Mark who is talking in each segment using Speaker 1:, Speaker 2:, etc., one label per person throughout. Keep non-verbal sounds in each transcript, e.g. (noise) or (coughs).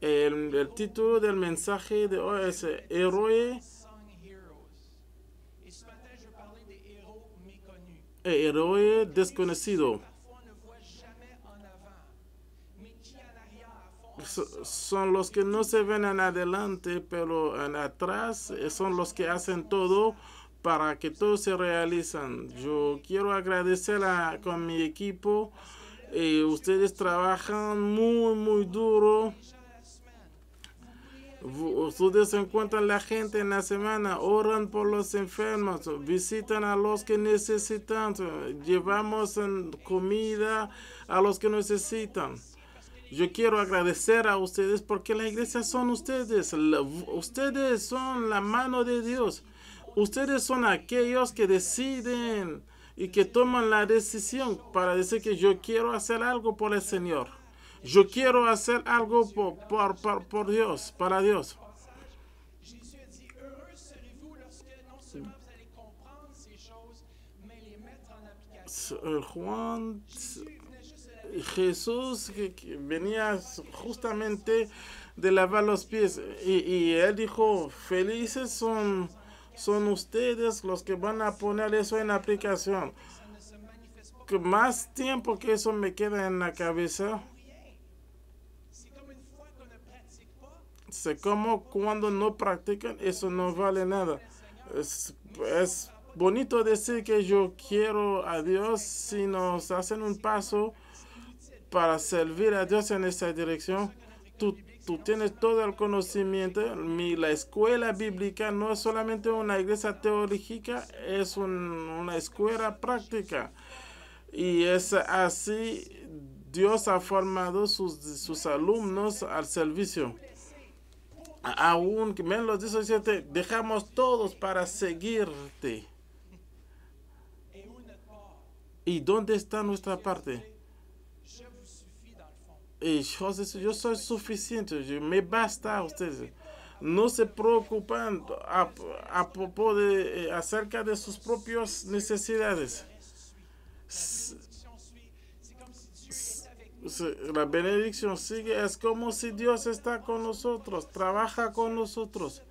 Speaker 1: El, título del mensaje de hoy es Héroe. Héroe desconocido. Son los que no se ven en adelante, pero en atrás eh, son los que hacen todo para que todo se realice. Yo quiero agradecer a, con mi equipo eh, ustedes trabajan muy, muy duro. Ustedes encuentran la gente en la semana, oran por los enfermos, visitan a los que necesitan, llevamos comida a los que necesitan. Yo quiero agradecer a ustedes porque la iglesia son ustedes. ustedes son la mano de Dios. Ustedes son aquellos que deciden y que toman la decisión para decir que yo quiero hacer algo por el Señor. Yo quiero hacer algo por, por, por, Dios, para Dios. Eh, Juan, Jesús que, venía justamente de lavar los pies y él dijo, felices son son ustedes los que van a poner eso en aplicación. más tiempo que eso me queda en la cabeza. Sé como cuando no practican, eso no vale nada. Es, bonito decir que yo quiero a Dios si nos hacen un paso para servir a Dios en esa dirección. Tú tú tienes todo el conocimiento. Mi, la escuela bíblica no es solamente una iglesia teológica, es una escuela práctica. Y es así Dios ha formado sus, sus alumnos al servicio. Aún menos de 17, dejamos todos para seguirte. ¿Y dónde está nuestra parte? y yo soy suficiente, me basta a ustedes. No se preocupan a, eh, acerca de sus propias necesidades. la bendición sigue, es como si Dios está con nosotros, trabaja con nosotros.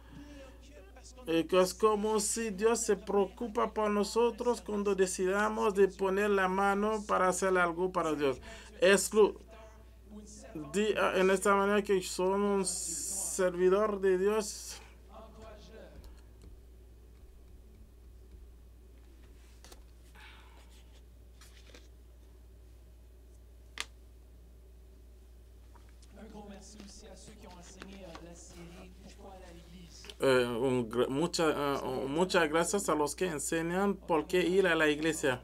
Speaker 1: Eh, es como si Dios se preocupa por nosotros cuando decidamos de poner la mano para hacer algo para Dios. Es en esta manera que son un servidor de Dios. Eh, ah, oh, muchas gracias a los que enseñan por qué ir a la iglesia.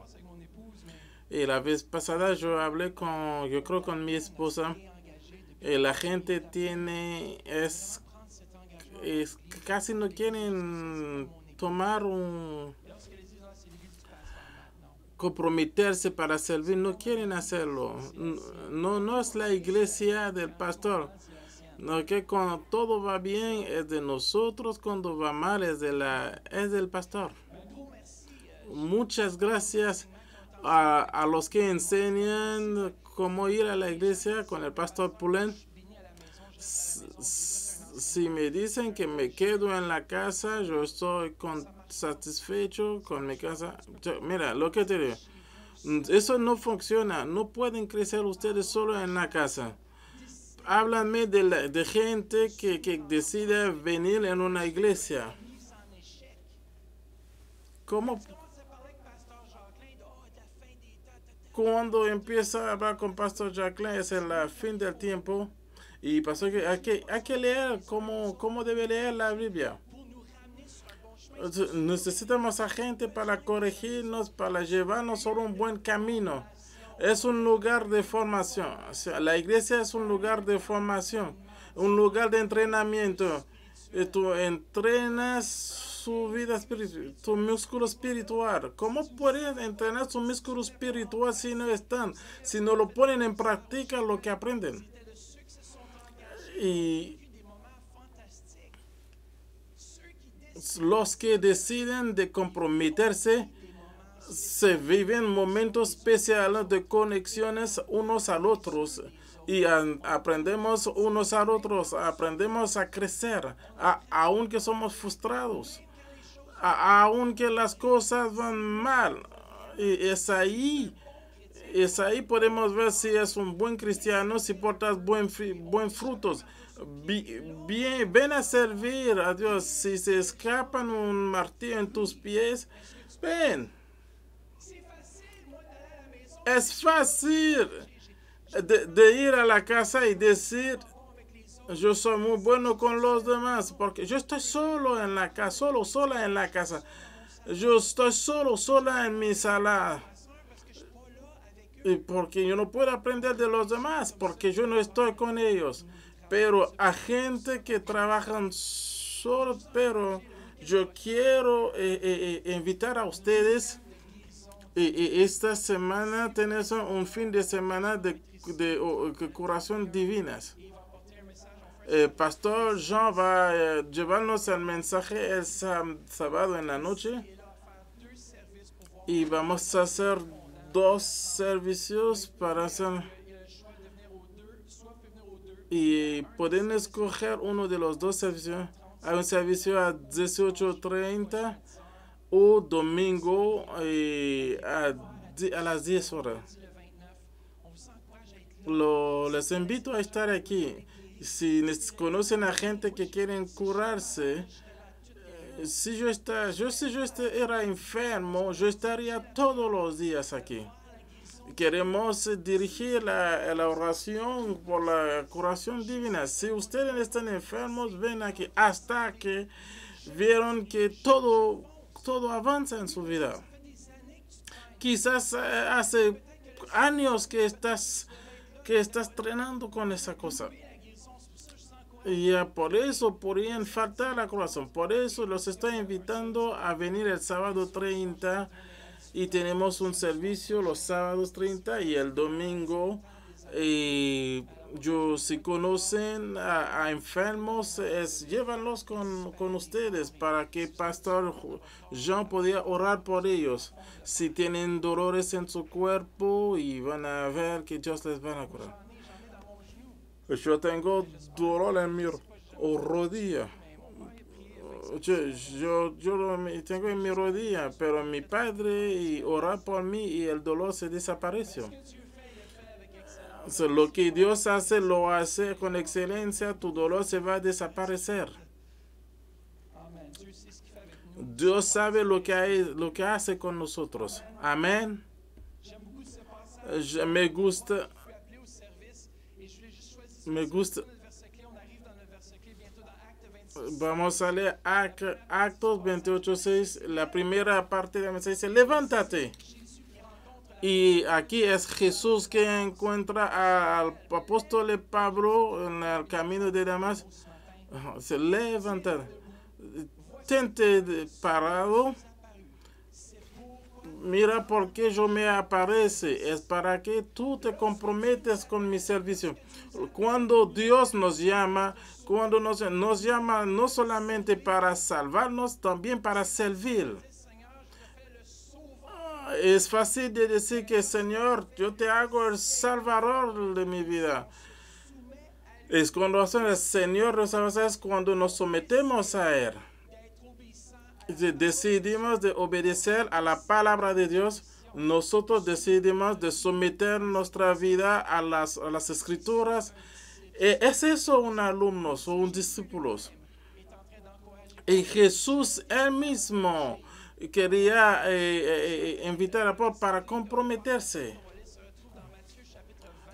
Speaker 1: Y la vez pasada yo hablé con, yo creo con mi esposa la gente tiene, es, es, casi no quieren tomar un, comprometerse para servir, no quieren hacerlo. No, no es la iglesia del pastor. No, que cuando todo va bien es de nosotros, cuando va mal es, de la, es del pastor. Muchas gracias a, a los que enseñan cómo ir a la iglesia con el pastor pulen Si me dicen que me quedo en la casa, yo estoy satisfecho con mi casa. mira, lo que te digo, eso no funciona. No pueden crecer ustedes solo en la casa. Háblame de, gente que, decide venir en una iglesia. ¿Cómo cuando empieza a hablar con Pastor Jacqueline es en la fin del tiempo y pasó que hay que, hay que leer cómo, cómo debe leer la Biblia. Necesitamos a gente para corregirnos, para llevarnos por un buen camino. Es un lugar de formación. la iglesia es un lugar de formación, un lugar de entrenamiento. tú entrenas su vida espiritual, su músculo espiritual. ¿Cómo pueden entrenar su músculo espiritual si no están, si no lo ponen en práctica lo que aprenden? Y los que deciden de comprometerse se viven momentos especiales de conexiones unos a otros y aprendemos unos a otros, aprendemos a crecer, aunque somos frustrados aunque las cosas van mal, es ahí, es ahí podemos ver si es un buen cristiano, si portas buen, buen frutos. Bien, ven a servir a Dios. Si se escapan un martillo en tus pies, ven. Es fácil de, de ir a la casa y decir, yo soy muy bueno con los demás porque yo estoy solo en la casa, solo, sola en la casa. Yo estoy solo, sola en mi sala. Y porque yo no puedo aprender de los demás porque yo no estoy con ellos. Pero a gente que trabajan solo, pero yo quiero eh, eh, eh, invitar a ustedes y, esta semana tenemos un fin de semana de, de, de curación divinas. El eh, Pastor Jean va a eh, llevarnos el mensaje el sábado en la noche y vamos a hacer dos servicios para hacer y pueden escoger uno de los dos servicios. Hay un servicio a 18.30 o domingo eh, a, las 10 horas. les invito a estar aquí si conocen a gente que quieren curarse, eh, si yo, yo, si yo este era enfermo, yo estaría todos los días aquí. Queremos eh, dirigir la, la oración por la curación divina. Si ustedes están enfermos, ven aquí hasta que vieron que todo, todo avanza en su vida. Quizás eh, hace años que estás, que estás trenando con esa cosa. Y eh, por eso podrían faltar la corazón. Por eso los estoy invitando a venir el sábado 30. Y tenemos un servicio los sábados 30 y el domingo. Y yo, si conocen a, enfermos, es, llévanlos con, ustedes para que Pastor Jean podía orar por ellos. Si tienen dolores en su cuerpo y van a ver que Dios les va a curar. Yo tengo dolor en mi rodilla. Yo, tengo en mi rodilla, pero mi padre y por mí y el dolor se desapareció. lo que Dios hace, lo hace con excelencia, tu dolor se va a desaparecer. Dios sabe lo que, lo que hace con nosotros. Amén. Eh, me gusta me gusta. Vamos a leer Actos 28.6, la primera parte de mensaje dice, levántate. Y aquí es Jesús que encuentra al apóstol Pablo en el camino de Damas. Se levanta, tente de parado mira por qué yo me aparece, es para que tú te comprometas con mi servicio. Cuando Dios nos llama, cuando nos, nos llama no solamente para salvarnos, también para servir. Ah, es fácil de decir que Señor, yo te hago el salvador de mi vida. Es cuando el Señor, es cuando nos sometemos a Él decidimos de obedecer a la palabra de Dios, nosotros decidimos de someter nuestra vida a las, escrituras. E, es eso un alumno o un discípulo. Y Jesús él mismo quería eh, eh, eh, invitar a Paul para comprometerse.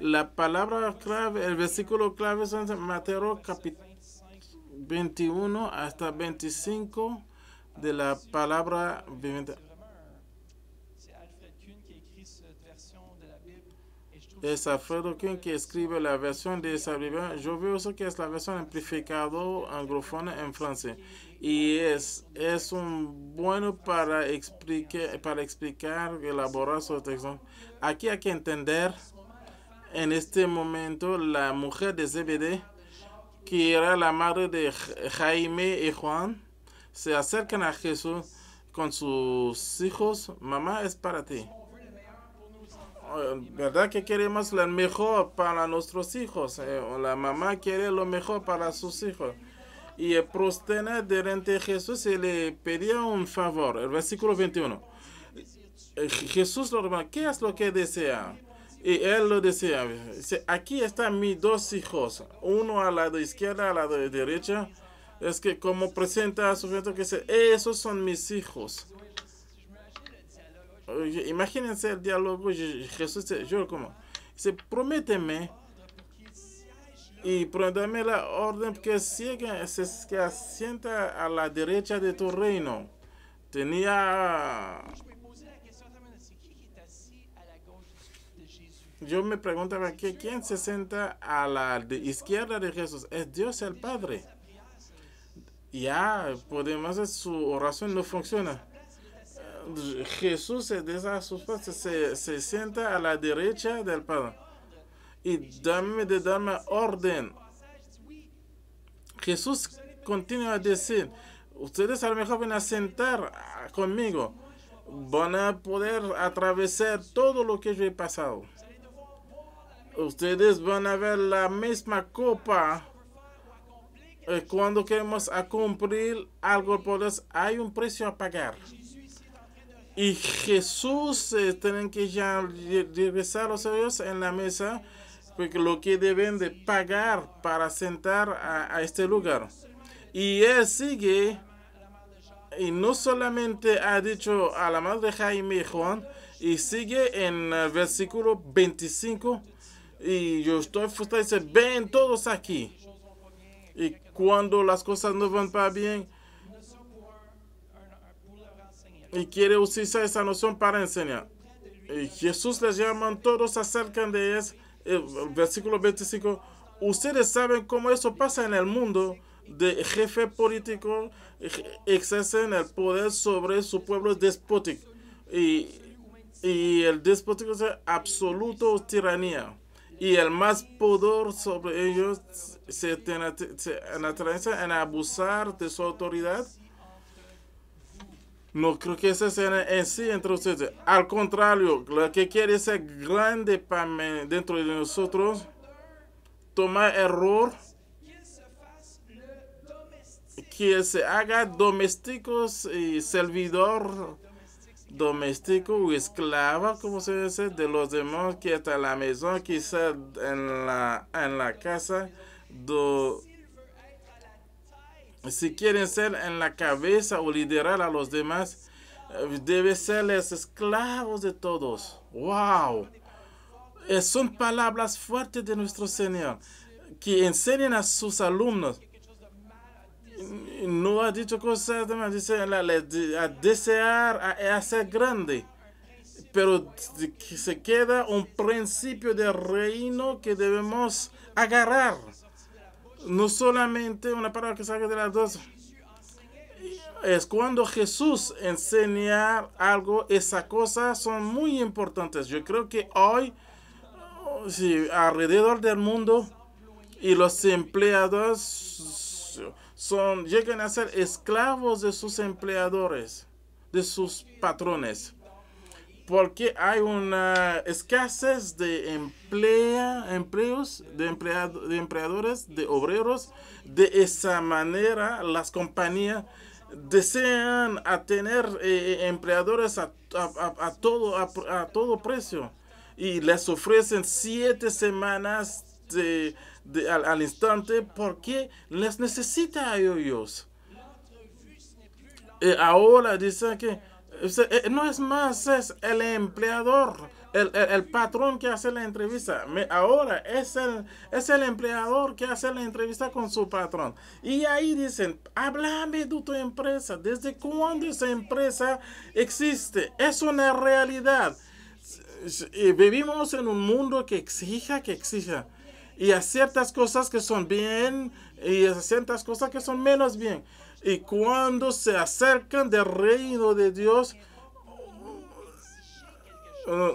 Speaker 1: La palabra clave, el versículo clave es Mateo capítulo 21 hasta 25 de la palabra viviente. Es Alfredo Kuhn que escribe la versión de esa Biblia. Yo veo eso que es la versión amplificada anglófona en francés. Y es, es un bueno para, explicar para explicar, elaborar su texto. Aquí hay que entender en este momento la mujer de Zebedee, que era la madre de Jaime y Juan se acercan a Jesús con sus hijos, mamá es para ti. Oh, ¿Verdad que queremos lo mejor para nuestros hijos? Eh, la mamá quiere lo mejor para sus hijos. Y prostena delante de Jesús y le pedía un favor. El versículo 21. Eh, Jesús lo demanda, ¿qué es lo que desea? Y él lo desea. aquí están mis dos hijos, uno al lado izquierdo, al lado derecho es que como presenta a su que dice, eh, esos son mis hijos. imagínense el diálogo, Jesús yo como, dice, prométeme y prométeme la orden que siga, que asienta a la derecha de tu reino. Tenía... Yo me preguntaba, que ¿quién se sienta a la izquierda de Jesús? Es Dios el Padre. Ya, podemos hacer su oración no funciona. Jesús se desasusta, se, se sienta a la derecha del Padre. Y dame de darme orden. Jesús continúa a decir, ustedes a lo mejor van a sentar ah, conmigo. Van a poder atravesar todo lo que yo he pasado. Ustedes van a ver la misma copa cuando queremos a cumplir algo por Dios, hay un precio a pagar. Y Jesús eh, tienen que ya regresar los ellos en la mesa, porque lo que deben de pagar para sentar a, a este lugar. Y él sigue, y no solamente ha dicho a la madre Jaime y Juan, y sigue en el eh, versículo 25, y yo estoy frustrado, dice, ven todos aquí. Y cuando las cosas no van para bien, y quiere usar esa noción para enseñar. Jesús les llama, todos se acercan de él. Eh, versículo 25. Ustedes saben cómo eso pasa en el mundo de jefe político ejercen el poder sobre su pueblo despótico y, y el despótico es absoluto tiranía y el más poder sobre ellos se, se en abusar de su autoridad. No creo que ese sea en sí entre ustedes. Al contrario, lo que quiere ser grande para dentro de nosotros, tomar error, que se haga domésticos y servidor doméstico o esclava, como se dice, de los demás que está en la mesa, quizás en la, en la casa. si quieren ser en la cabeza o liderar a los demás, eh, deben ser esclavos de todos. ¡Wow! Eh, son palabras fuertes de nuestro Señor que enseñan a sus alumnos no ha dicho cosas, dice, a desear, a, grande. Pero se queda un principio de reino que debemos agarrar. No solamente una palabra que salga de las dos. Es cuando Jesús enseña algo, esas cosas son muy importantes. Yo creo que hoy, oh, si alrededor del mundo, y los empleados son, llegan a ser esclavos de sus empleadores, de sus patrones, porque hay una escasez de emplea, empleos, de, empleado, de empleadores, de obreros. De esa manera, las compañías desean a tener eh, eh, empleadores a, a todo, a todo precio y les ofrecen siete semanas de al, instante porque les necesita a ellos. Y eh, ahora dice que eh, no es más, es el empleador, el, patrón que hace la entrevista. Ahora es el, es el empleador que hace la entrevista con su patrón. Y ahí dicen, háblame de tu empresa, desde cuándo esa empresa existe. Es una realidad. Vivimos en un mundo que exija, que exija y a ciertas cosas que son bien y a ciertas cosas que son menos bien. Y cuando se acercan del reino de Dios,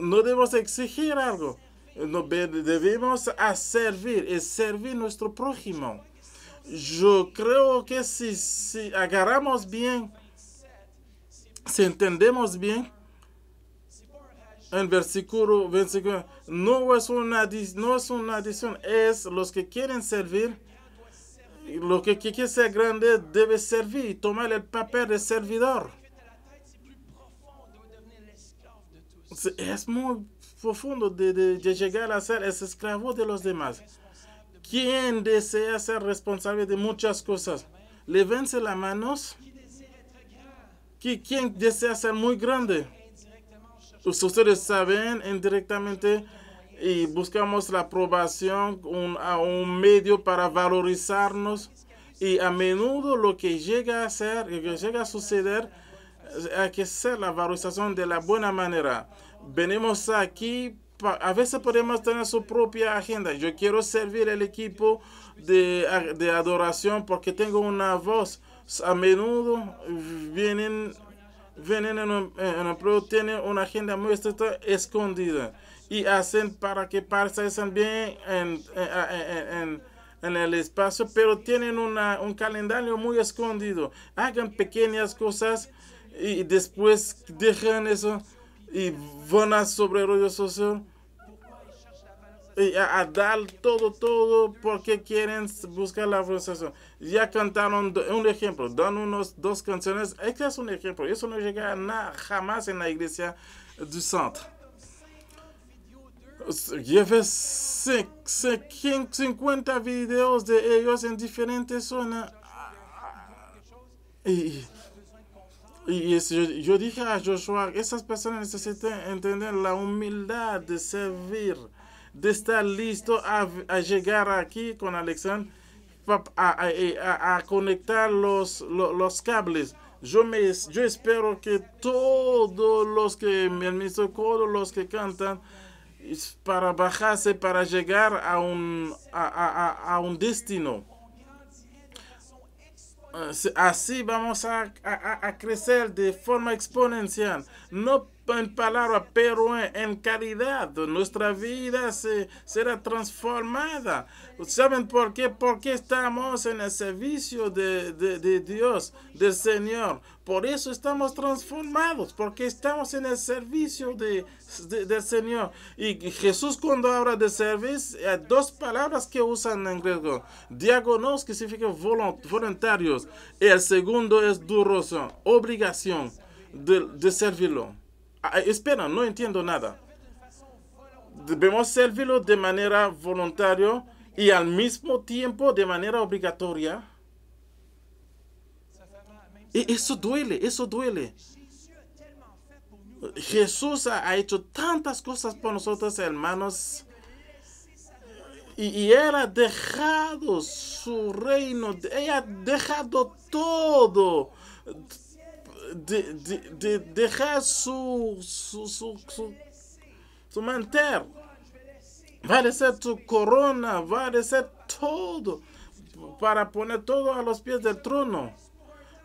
Speaker 1: no debemos exigir algo. Debemos servir y servir nuestro prójimo. Yo creo que si, si agarramos bien, si entendemos bien, en versículo 25 no es una, no es una adición, es los que quieren servir. Lo que quiere ser grande debe servir tomar el papel de servidor. Es muy profundo de, llegar a ser ese esclavo de los demás. Quien desea ser responsable de muchas cosas, le vence las manos. Quién desea ser muy grande ustedes saben, indirectamente eh, y buscamos la aprobación un, a un medio para valorizarnos y a menudo lo que llega a ser, lo que llega a suceder, eh, hay que sea la valorización de la buena manera. Venimos aquí, a veces podemos tener su propia agenda. Yo quiero servir al equipo de, de adoración porque tengo una voz. A menudo vienen vienen en un, empleo tienen una agenda muy estricta escondida y hacen para que pasen bien en, el espacio, pero tienen un calendario muy escondido. Hagan pequeñas cosas y después dejan eso y van a sobre el rollo social a, dar todo, todo porque quieren buscar la frustración. Ya cantaron un ejemplo, dan unos dos canciones. Este es un ejemplo. Eso no llega nada, jamás en la iglesia del centro. Llevé 50 videos de ellos en diferentes zonas. Y, yo, yo dije a Joshua, esas personas necesitan entender la humildad de servir de estar listo a, llegar aquí con Alexandre a, conectar los, los, cables. Yo, me, yo espero que todos los que, han visto todos los que cantan, para bajarse, para llegar a un, a, un destino. Así vamos a, crecer de forma exponencial. No en palabra, pero en, en caridad. Nuestra vida se, será transformada. ¿Saben por qué? Porque estamos en el servicio de, Dios, del Señor. Por eso estamos transformados, porque estamos en el servicio de, del Señor. Y Jesús cuando habla de servicio, hay eh, dos palabras que usan en griego. Diagonos, que significa voluntarios. y El segundo es duroso, obligación de servirlo. Ah, eh, espera, no entiendo nada. Debemos servirlo de manera voluntaria y al mismo tiempo de manera obligatoria. Y e, eso duele, eso duele. Jesús ha hecho tantas cosas por nosotros, hermanos. Y, y, Él ha dejado su reino, Él ha dejado todo, de, dejar su, su, su, su, manter. Va a ser tu corona, va a ser todo para poner todo a los pies del trono.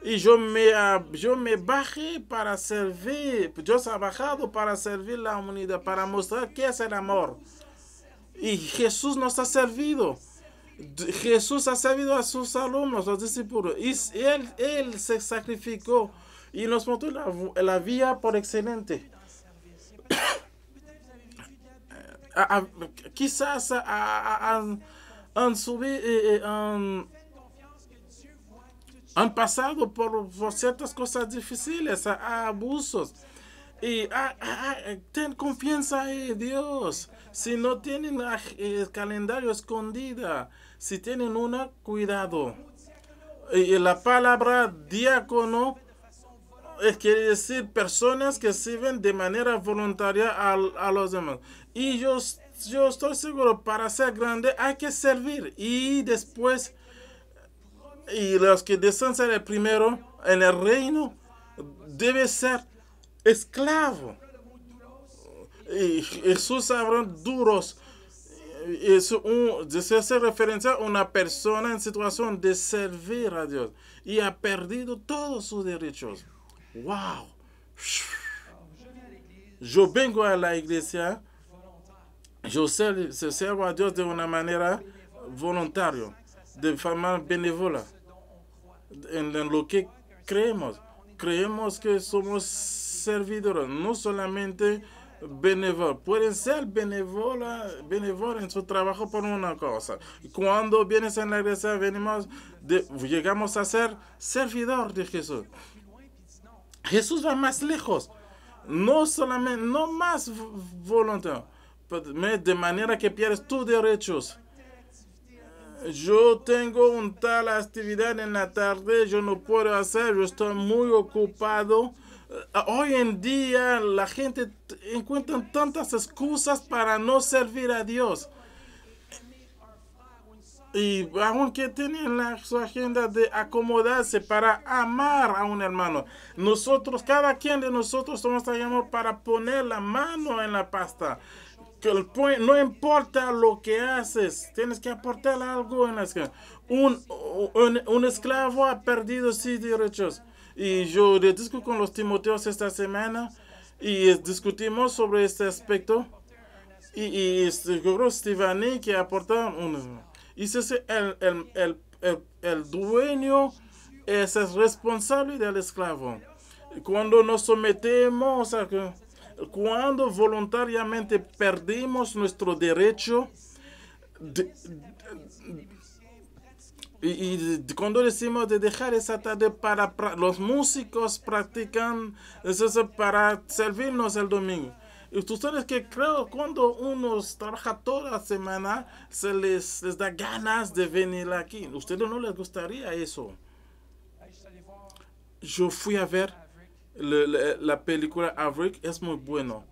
Speaker 1: Y yo me, yo me bajé para servir, Dios ha bajado para servir la humanidad, para mostrar que es el amor. Y Jesús nos ha servido. Jesús ha servido a sus alumnos, los discípulos. Y él, él se sacrificó y nos montó la, vía por excelente. quizás han, subido, han, pasado por, ciertas cosas difíciles, abusos. Y ten confianza en Dios. Si no tienen ah, el calendario escondida, si tienen una, cuidado. Y la palabra diácono es quiere decir personas que sirven de manera voluntaria a, los demás. Y yo, yo estoy seguro, para ser grande hay que servir. Y después, y los que desean ser el primero en el reino, debe ser esclavo. Y Jesús sabrán duros. Eso, un, hace referencia a una persona en situación de servir a Dios y ha perdido todos sus derechos. ¡Wow! Yo vengo a la iglesia, yo sirvo a Dios de una manera voluntaria, de forma benévola, en lo que creemos. Creemos que somos servidores, no solamente benévolos. Pueden ser benévolos en su trabajo por una cosa. Cuando vienes a la iglesia, venimos de, llegamos a ser servidor de Jesús. Jesús va más lejos. No solamente, no más voluntario, de manera que pierdes tus derechos. Yo tengo un tal actividad en la tarde, yo no puedo hacer, yo estoy muy ocupado. Eh, hoy en día la gente encuentra tantas excusas para no servir a Dios y aunque tienen la, su agenda de acomodarse para amar a un hermano, nosotros, cada quien de nosotros somos este llamados para poner la mano en la pasta. Que no importa lo que haces, tienes que aportar algo en la Un, un, esclavo ha perdido sus derechos. Y yo discuto con los Timoteos esta semana y discutimos sobre este aspecto. Y, y este, creo que que aporta un... Y ese el, el, el, dueño es el responsable del esclavo. Cuando nos sometemos a cuando voluntariamente perdimos nuestro derecho, y, cuando decimos de dejar esa tarde para, los músicos practican, eso es para servirnos el domingo ustedes que creo cuando uno trabaja toda la semana, se les, les da ganas de venir aquí. ¿A ustedes no les gustaría eso? Yo fui a ver la, película Averick, es muy bueno.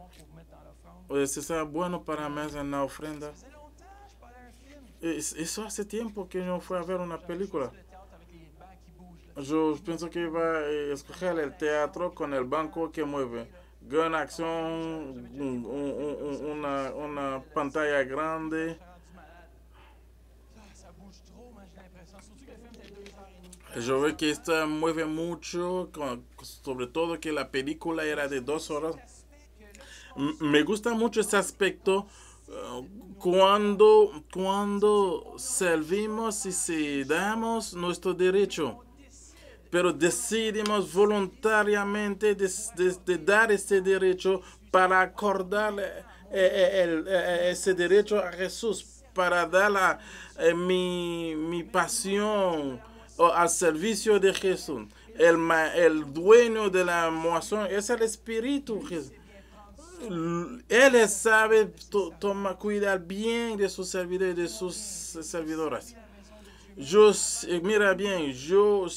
Speaker 1: Es, pues, es bueno para mí en la ofrenda. eso hace tiempo que yo fui a ver una película. Yo pienso que iba a escoger el teatro con el banco que mueve gran acción, una, pantalla grande. Yo veo que esta mueve mucho, sobre todo que la película era de dos horas. me gusta mucho ese aspecto uh, cuando, cuando servimos y si damos nuestro derecho pero decidimos voluntariamente de, dar este derecho para acordar eh, eh, eh, ese derecho a Jesús, para dar mi, mi pasión al servicio de Jesús. El, el dueño de la moción es el Espíritu Él sabe, toma, cuidar bien de sus servidores y de sus servidoras. Eh, mira bien, euh,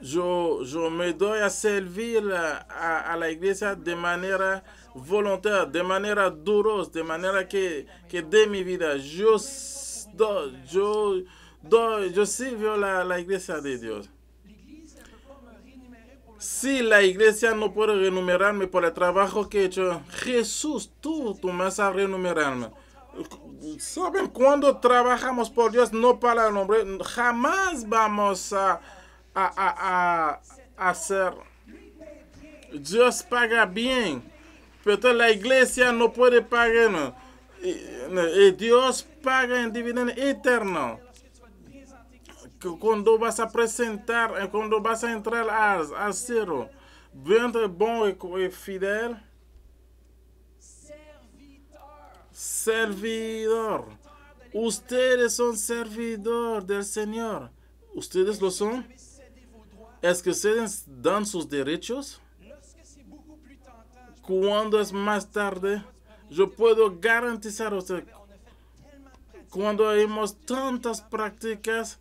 Speaker 1: je me dois à, servir à l'église de manière volontaire, de manière dureuse, de manière que, que de Je vida, Je je Josivo, la, la de Dieu. Si la iglesia no puede renumerarme por el trabajo que he hecho, Jesús, tú, tú vas a renumerarme. ¿Saben? Cuando trabajamos por Dios, no para el hombre, jamás vamos a, a, hacer. Dios paga bien, pero la iglesia no puede pagar. Dios paga en dividendo eterno cuando vas a presentar, eh, cuando vas a entrar a, a cero, bueno bon y fidel, servidor. Ustedes son servidor del Señor. ¿Ustedes lo son? ¿Es que ustedes dan sus derechos? Cuando es más tarde, yo puedo garantizar usted. Cuando hemos tantas prácticas,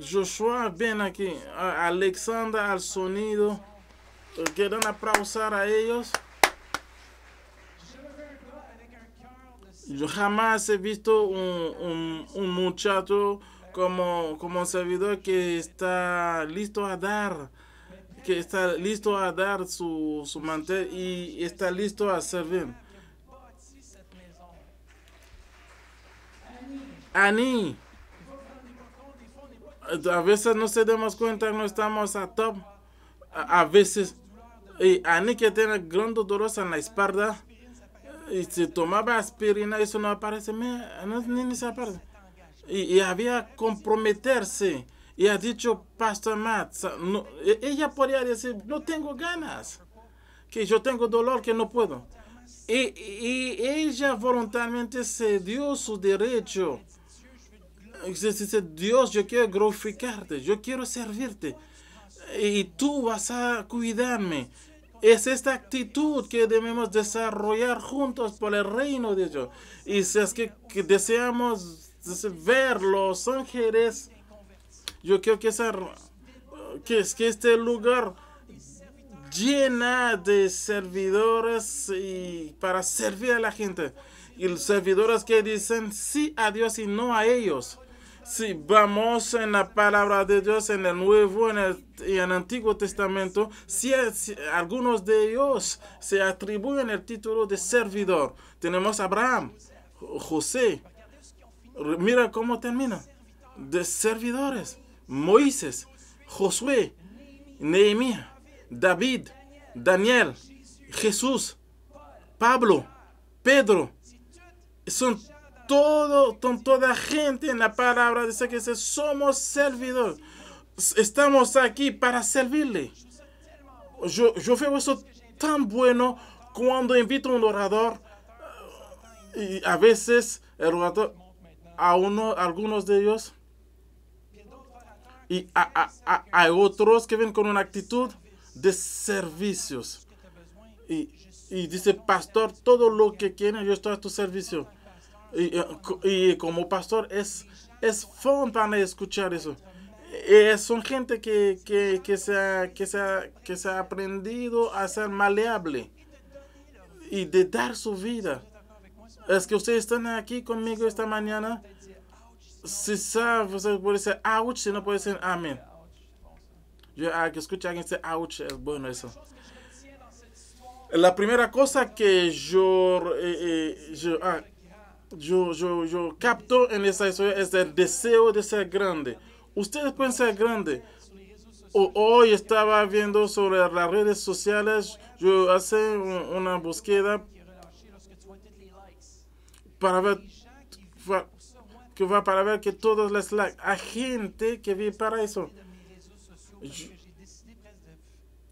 Speaker 1: Joshua, ven aquí. Alexandra al sonido. Quedan aplausar a ellos. Yo jamás he visto un, muchacho como, como servidor que está listo a dar, que está listo a dar su, su mantel y está listo a servir. Annie a veces no se damos cuenta no estamos a top. A, veces, y Ani tiene gran dolor en la espalda, y se tomaba aspirina, eso no aparece, ni, ni se aparece. Y, había había comprometerse. Y ha dicho, Pastor Matt, no, e, ella podría decir, no tengo ganas, que yo tengo dolor, que no puedo. Y, y ella voluntariamente cedió su derecho Dice, Dios, yo quiero glorificarte, yo quiero servirte y tú vas a cuidarme. Es esta actitud que debemos desarrollar juntos por el reino de Dios. Y si es que, deseamos ver los ángeles, yo quiero que, que, que este lugar llena de servidores y para servir a la gente. Y servidores que dicen sí a Dios y no a ellos. Si vamos en la palabra de Dios, en el Nuevo en el, y en el Antiguo Testamento, si, algunos de ellos se atribuyen el título de servidor. Tenemos Abraham, José. Mira cómo termina. De servidores. Moisés, Josué, Nehemías, David, Daniel, Jesús, Pablo, Pedro. Son todo, con toda gente en la palabra, dice que somos servidores. Estamos aquí para servirle. Yo, yo veo eso tan bueno cuando invito a un orador eh, y a veces el orador, a uno, algunos de ellos y a, otros que ven con una actitud de servicios. Y, y dice, pastor, todo lo que quieran, yo estoy a tu servicio. Y, eh, y, como pastor es, es fun para escuchar eso. Eh, son gente que, que, que, se ha, que, se que aprendido a ser maleable y de dar su vida. Es que ustedes están aquí conmigo esta mañana. Si sabe, usted pues, eh, puede decir ouch, si no puede decir amén. Yo ah, a que alguien decir ouch, es bueno eso. La primera cosa que yo, ah, yo, yo, yo capto en esa historia es el deseo de ser grande. Ustedes pueden ser grandes. hoy estaba viendo sobre las redes sociales, yo hice una búsqueda para ver que va para ver que todas las likes Hay gente que vive para eso. Yo,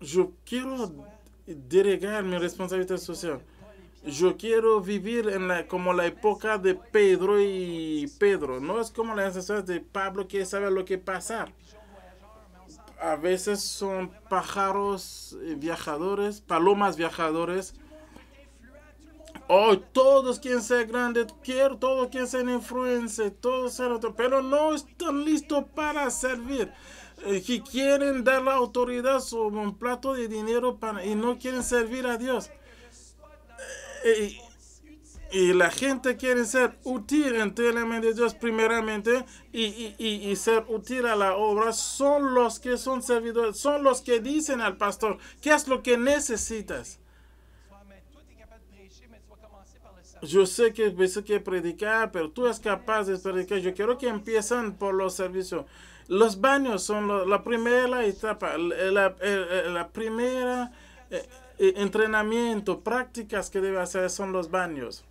Speaker 1: yo quiero delegar mi responsabilidad social. Yo quiero vivir en la, como la época de Pedro y Pedro. No es como las de Pablo que sabe lo que pasar. A veces son pájaros eh, viajadores, palomas viajadores. Oh, todos quieren ser grandes, quiero, todos quieren ser todos ser otro, pero no están listos para servir. Eh, quieren dar la autoridad sobre un plato de dinero para, y no quieren servir a Dios. Y, la gente quiere ser útil enteramente de Dios primeramente y, y, y, ser útil a la obra. Son los que son servidores, son los que dicen al pastor, ¿qué es lo que necesitas? Yo sé que hay que predicar, pero tú eres capaz de predicar. Yo quiero que empiecen por los servicios. Los baños son la primera etapa, la, la, la primera eh, eh, entrenamiento, prácticas que debe hacer son los baños.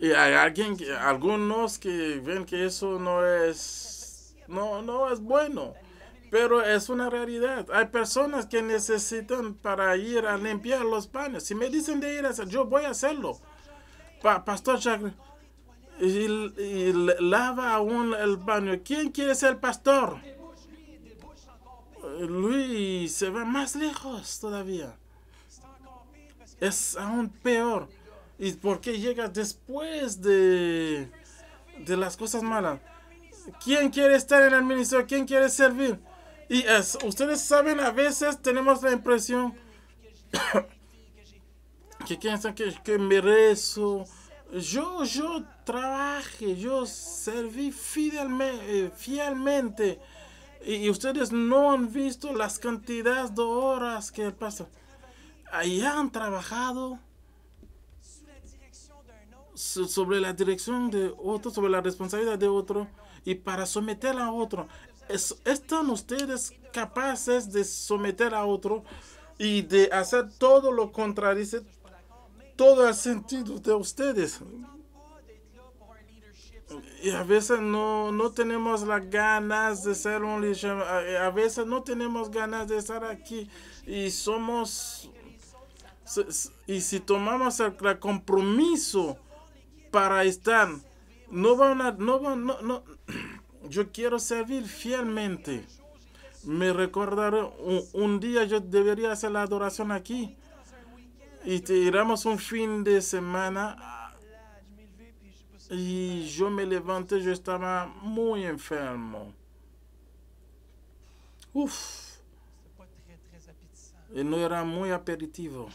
Speaker 1: Y hay alguien, algunos que ven que eso no es, no, no es bueno, pero es una realidad. Hay personas que necesitan para ir a limpiar los baños. Si me dicen de ir a hacer, yo voy a hacerlo. Pastor Jacques, y, lava aún el baño. ¿Quién quiere ser pastor? Luis se va más lejos todavía. Es aún peor. ¿Y por qué llega después de, de las cosas malas? ¿Quién quiere estar en el ministerio? ¿Quién quiere servir? Y es, ustedes saben, a veces tenemos la impresión (coughs) que piensan que, que rezo, Yo, yo trabajé, yo serví eh, fielmente y, ustedes no han visto las cantidades de horas que pasan. Ahí han trabajado sobre la dirección de otro, sobre la responsabilidad de otro y para someter a otro. ¿Están ustedes capaces de someter a otro y de hacer todo lo contrario, todo el sentido de ustedes? Y a veces no, tenemos las ganas de ser un eh, a veces no tenemos ganas de estar aquí y somos y si tomamos el, compromiso para estar no van a no no, (clears throat) yo quiero servir fielmente me recordaron un, un, día yo debería hacer la adoración aquí y tiramos un fin de semana y yo me levanté, yo estaba muy enfermo. Uf. Y no era muy aperitivo.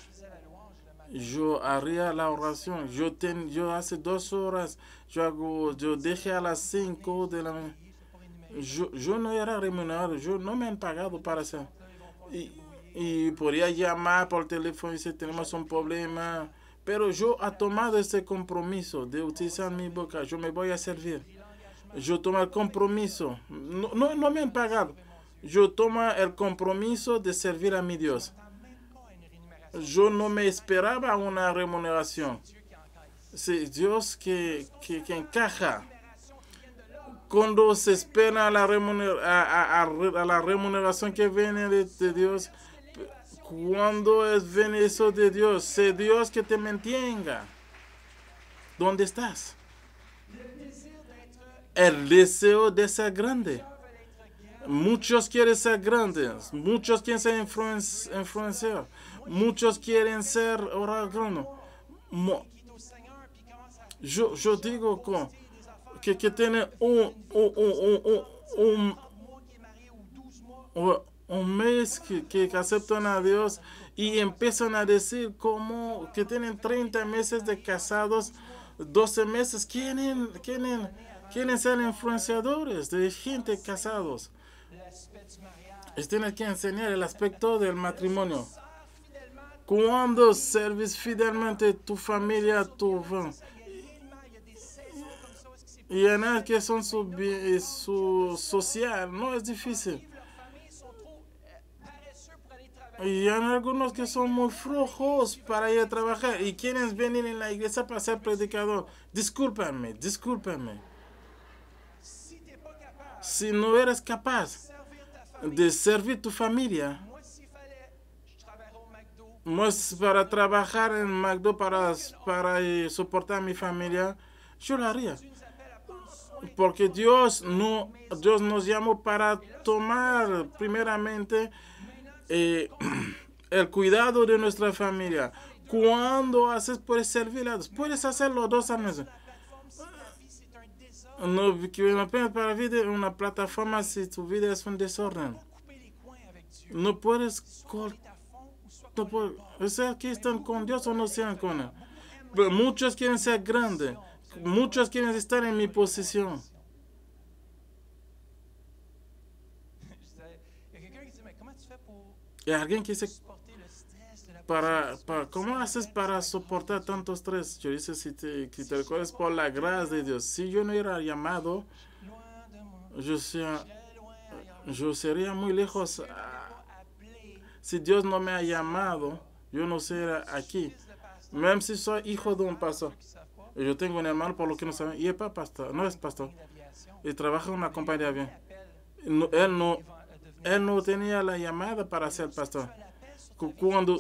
Speaker 1: Yo haría la oración. Yo, ten, yo hace dos horas, yo, hago, yo dejé a las cinco de la mañana. Yo, no era remunerado, yo no me han pagado para hacer. Y, y podría llamar por teléfono y si tenemos un problema pero yo he tomado ese compromiso de utilizar mi boca. Yo me voy a servir. Yo tomo el compromiso. No, no, me han pagado. Yo tomo el compromiso de servir a mi Dios. Yo no me esperaba una remuneración. Es Dios que, que, encaja. Cuando se espera la a, la remuneración que viene de, de Dios, cuando es bendizo de Dios? Sé Dios que te mantenga. ¿Dónde estás? El deseo de ser grande. Muchos quieren ser grandes, muchos quieren ser influenciados, muchos quieren ser orgános. Yo, yo, digo que, tiene un, un, un, un un mes que, aceptan a Dios y empiezan a decir como que tienen 30 meses de casados, 12 meses, quieren, quieren, ser influenciadores de gente casados. Tienes tienen que enseñar el aspecto del matrimonio. Cuando serves fidelmente tu familia, tu y en el que son su, su social, no es difícil. Y hay algunos que son muy flojos para ir a trabajar y quieren venir en la iglesia para ser predicador. Discúlpame, discúlpame. Si no eres capaz de servir tu familia, más para trabajar en McDo para, para eh, soportar a mi familia, yo lo haría. Porque Dios, no, Dios nos llamó para tomar primeramente eh, (clears throat) el cuidado de nuestra familia. Cuando haces, puedes servir a Dios. Puedes hacerlo dos años. No, que una pena para vida una plataforma si tu vida es un desorden. No puedes no puedes, sea que están con Dios o no sean con Él. Muchos quieren ser grandes. Muchos quieren estar en mi posición. Y eh, alguien que dice, para, para, ¿cómo haces para soportar tanto estrés? Yo dice, si te, si te recuerdas por la gracia de Dios, si yo no era llamado, yo, sea, yo sería muy lejos. Ah, si Dios no me ha llamado, yo no sería aquí. Même si soy hijo de un pastor. Yo tengo un hermano, por lo que no saben, y es pastor, no es pastor. Y trabaja en una compañía bien. No, él no, él no tenía la llamada para ser pastor. Cuando,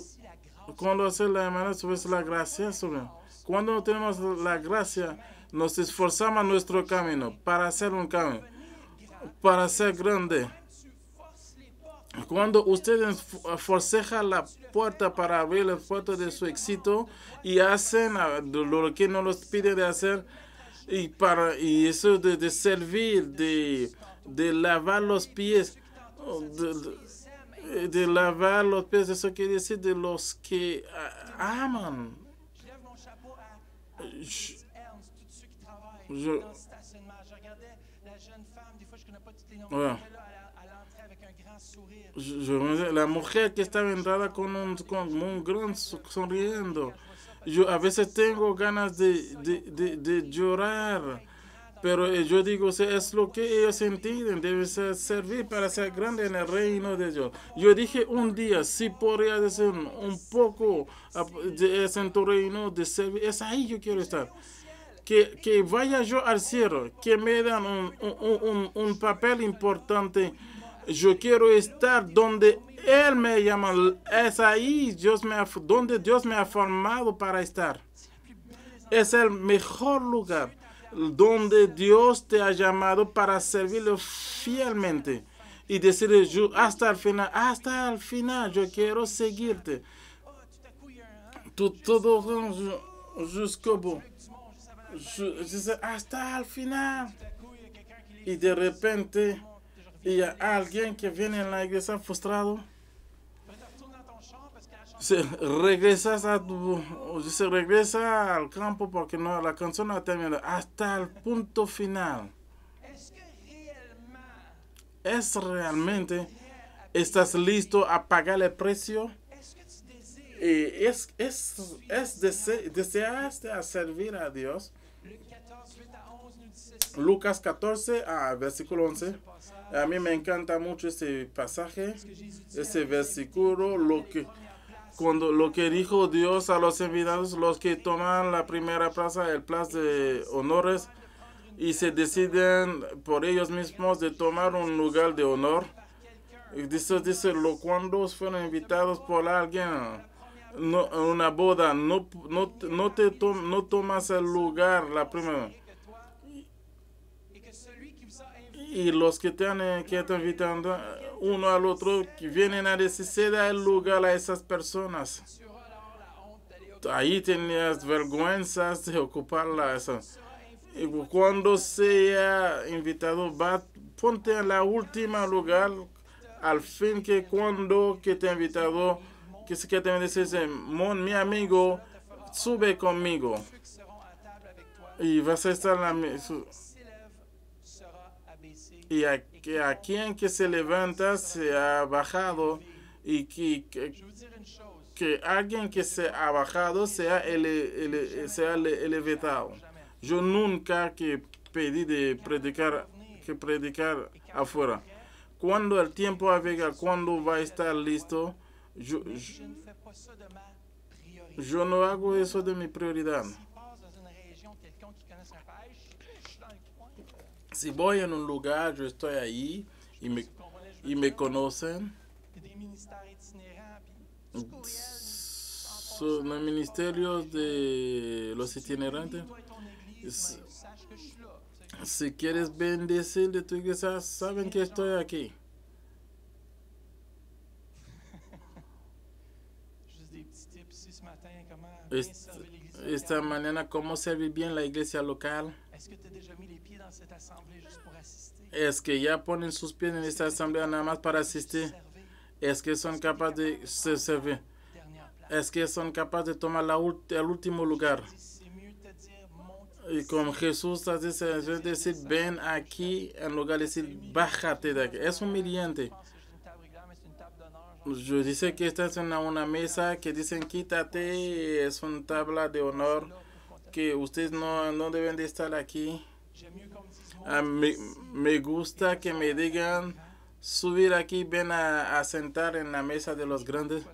Speaker 1: cuando hace la llamada es la gracia, Cuando no tenemos la gracia, nos esforzamos nuestro camino para hacer un camino, para ser grande. Cuando ustedes forcejan la puerta para abrir la puerta de su éxito y hacen ah, lo que no los pide de hacer, y, para, y eso de, servir, de, de lavar los pies, de, de, lavar los pies, eso quiere decir de los que ah, aman. Ah, la mujer que estaba entrada con un, gran sonriendo. Yo a veces tengo ganas de, de, de, de llorar pero eh, yo digo, es lo que ellos entienden, debe servir para ser grande en el reino de Dios. Yo dije un día, si podría ser un poco en tu reino de servir, es ahí yo quiero estar. Que, vaya yo al cielo, que me dan un, papel importante. Yo quiero estar donde Él me llama. Es ahí Dios me donde Dios me ha formado para estar. Es el mejor lugar donde Dios te ha llamado para servirle fielmente y decirle yo hasta el final, hasta el final, yo quiero seguirte. Tú todo jusqu'au hasta el final. Y de repente, y alguien que viene en la iglesia frustrado se regresas a tu, se regresa al campo porque no la canción no termina hasta el punto final es realmente estás listo a pagar el precio y es es, es deseaste a servir a Dios Lucas 14 al ah, versículo 11 a mí me encanta mucho este pasaje ese versículo lo que cuando lo que dijo Dios a los invitados, los que toman la primera plaza, el plaza de honores, y se deciden por ellos mismos de tomar un lugar de honor. Y dice, lo, cuando fueron invitados por alguien una boda, no, no, te no tomas el lugar la primera y los que están, eh, que están invitando eh, uno al otro, que vienen a decir, se da el lugar a esas personas. Ahí tenías vergüenzas de ocuparlas. Y cuando sea invitado, va, ponte en la última lugar, al fin que cuando que te invitado, que se que te dice, mi amigo, sube conmigo. Y vas a estar la mesa y que a quien que se levanta se ha bajado y que, que, alguien que se ha bajado sea, ele, sea elevado. Yo nunca que pedí de predicar, que predicar afuera. Cuando el tiempo llega, cuando va a estar listo, yo no hago eso de mi prioridad. si voy en un lugar, yo estoy ahí y me, y me conocen. Son los ministerios de los itinerantes. Si quieres bendecir de tu iglesia, saben que estoy aquí. Esta, esta mañana, ¿cómo servir bien la iglesia local? Es que ya ponen sus pies en esta asamblea nada más para asistir. Es que son capaces de servir. Es que son capaces de tomar la el último lugar. Y como Jesús dice, es ven aquí en lugar de decir, bájate de aquí. Es humillante. Yo dice que esta es una, mesa que dicen quítate, es una tabla de honor que ustedes no, no deben de estar aquí. Ah, me, me, gusta que me digan subir aquí, ven a, sentar en la mesa de los grandes.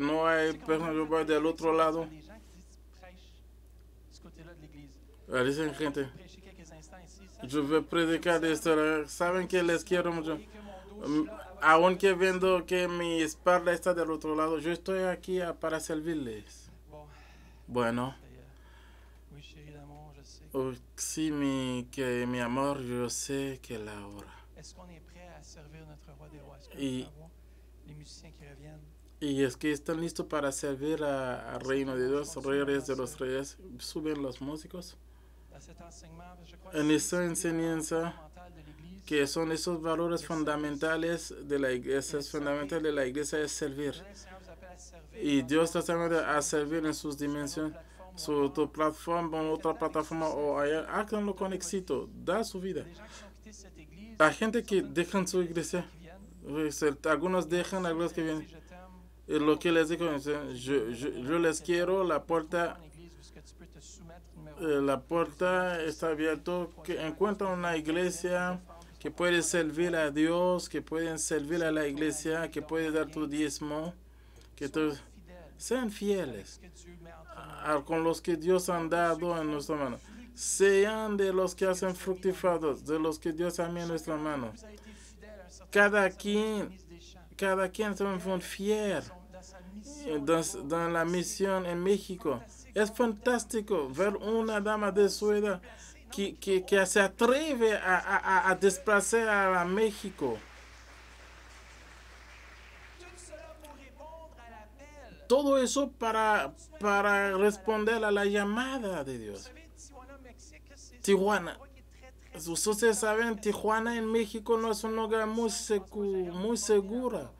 Speaker 1: no hay personas yo voy del otro lado. Ah, dicen gente. Yo voy a predicar de esto. Saben que les quiero mucho. Mm, Aunque viendo que mi espalda está del otro lado, yo estoy aquí para servirles. Bueno sí, mi, que, mi amor, yo sé que la hora. Y, es que están listos para servir al reino de Dios, reyes de los reyes. Suben los músicos. En esta enseñanza, que son esos valores fundamentales de la iglesia, es fundamental de la iglesia es servir. Y Dios está tratando a servir en sus dimensiones su plataforma plataforma, otra plataforma o ayer, ah, háganlo con éxito, da su vida. La gente que dejan su iglesia, pues, algunos dejan, algunos que vienen. lo que les digo, yo, yo, les quiero, la puerta eh, la puerta está abierta, que encuentran una iglesia que puede servir a Dios, que pueden servir a la iglesia, que puede dar tu diezmo, que sean fieles con los que Dios ha dado en nuestra mano. Sean de los que hacen fructificados, de los que Dios ha en nuestra mano. Cada quien, cada quien se fiel en la misión en México. Es fantástico ver una dama de su edad que, se atreve a, a desplazar a México Todo eso para, para responder a la llamada de Dios. Tijuana. Ustedes saben, Tijuana en México no es un lugar muy, seguro, muy segura,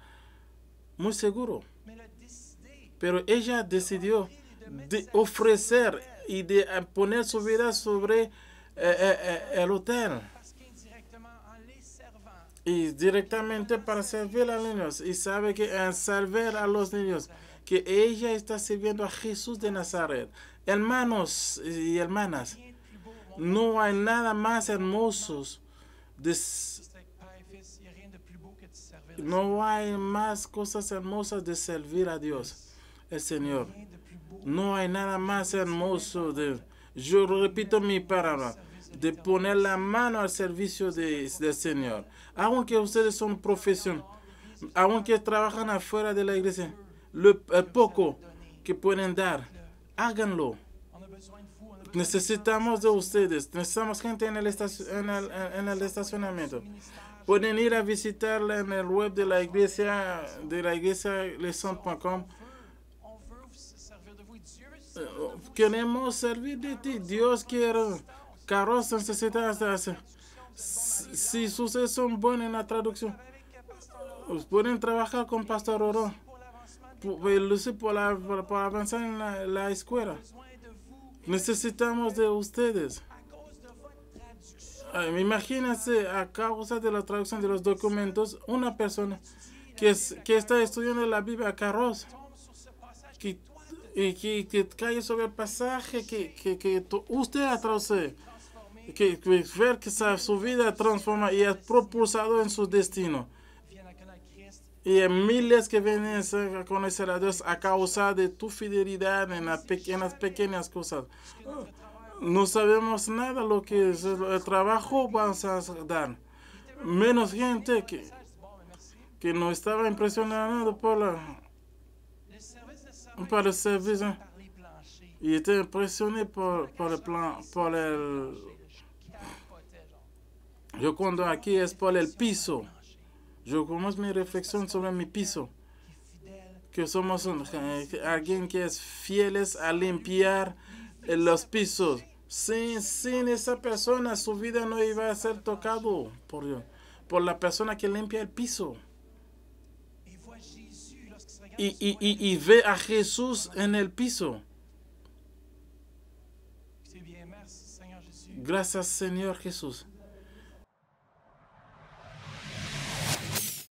Speaker 1: muy seguro. Pero ella decidió ofrecer y de poner su vida sobre eh, eh, eh, el hotel. Y directamente para servir a los niños. Y sabe que en salvar a los niños que ella está sirviendo a Jesús de Nazaret. Hermanos y hermanas, no hay nada más hermoso. De no hay más cosas hermosas de servir a Dios, el Señor. No hay nada más hermoso de, yo repito mi palabra, de poner la mano al servicio de, del Señor. Aunque ustedes son profesión, aunque trabajan afuera de la iglesia, lo, eh, poco que pueden dar, háganlo. Necesitamos de ustedes, necesitamos gente en el, estacionamiento. Pueden ir a visitarla en el web de la iglesia, de la iglesia eh, Queremos servir de ti. Dios quiere necesita necesitadas. Si ustedes son buenos en la traducción, pues pueden trabajar con Pastor Oro lo eh, para, avanzar en la, escuela. Necesitamos de ustedes. Imagínense, a causa de la traducción de los documentos, una persona que, es, que está estudiando la Biblia a que, y que, cae sobre el pasaje que, que, que usted ha traducido, que, ver que su vida transforma y ha propulsado en su destino y en miles que vienen eh, a conocer a Dios a causa de tu fidelidad en las, pequeñas cosas. No sabemos nada lo que es el trabajo vas a dar. Menos gente que, no estaba impresionada por, el servicio y estaba impresionada por, el plan, por el... Yo cuando aquí es por el piso. Yo comienzo mi reflexión sobre mi piso. Que somos eh, alguien que es fiel a limpiar eh, los pisos. Sin, sin esa persona su vida no iba a ser tocado por, por la persona que limpia el piso. y, ve a Jesús en el piso. Gracias Señor Jesús.